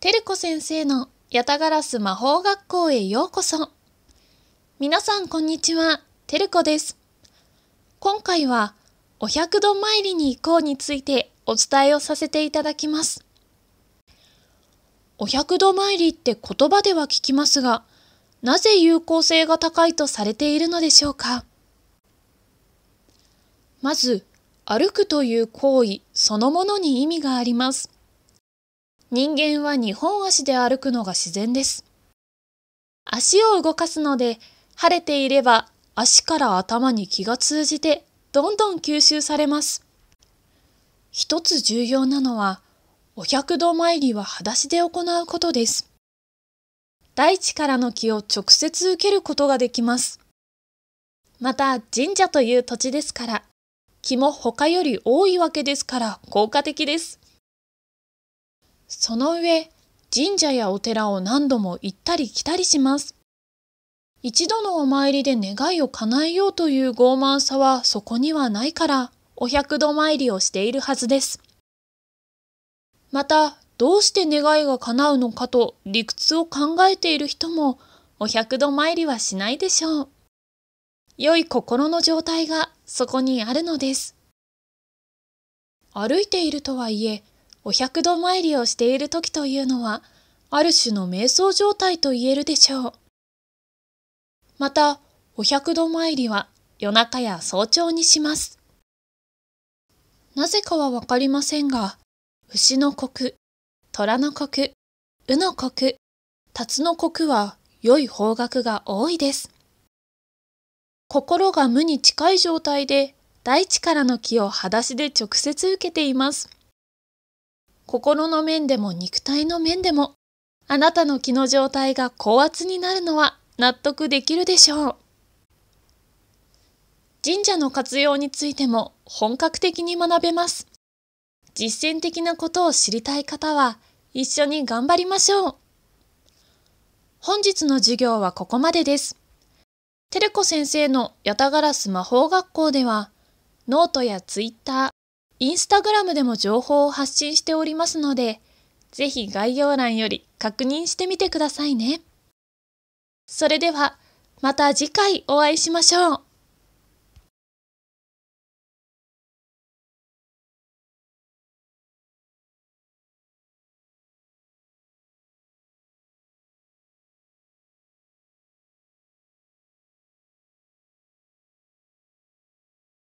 てるこ先生のヤタガラス魔法学校へようこそ。皆さんこんにちは、てるこです。今回はお百度参りに行こうについてお伝えをさせていただきます。お百度参りって言葉では聞きますが、なぜ有効性が高いとされているのでしょうか。まず、歩くという行為そのものに意味があります。人間は2本足で歩くのが自然です。足を動かすので、晴れていれば足から頭に気が通じてどんどん吸収されます。一つ重要なのは、お百度参りは裸足で行うことです。大地からの気を直接受けることができます。また神社という土地ですから、気も他より多いわけですから効果的です。その上、神社やお寺を何度も行ったり来たりします。一度のお参りで願いを叶えようという傲慢さはそこにはないから、お百度参りをしているはずです。また、どうして願いが叶うのかと理屈を考えている人も、お百度参りはしないでしょう。良い心の状態がそこにあるのです。歩いているとはいえ、お百度参りをしている時というのは、ある種の瞑想状態と言えるでしょう。また、お百度参りは夜中や早朝にします。なぜかはわかりませんが、牛の国、虎の国、うの国、辰の国は良い方角が多いです。心が無に近い状態で大地からの木を裸足で直接受けています。心の面でも肉体の面でも、あなたの気の状態が高圧になるのは納得できるでしょう。神社の活用についても本格的に学べます。実践的なことを知りたい方は一緒に頑張りましょう。本日の授業はここまでです。テレコ先生のヤタガラス魔法学校ではノートやツイッター、インスタグラムでも情報を発信しておりますので、ぜひ概要欄より確認してみてくださいね。それでは、また次回お会いしましょう。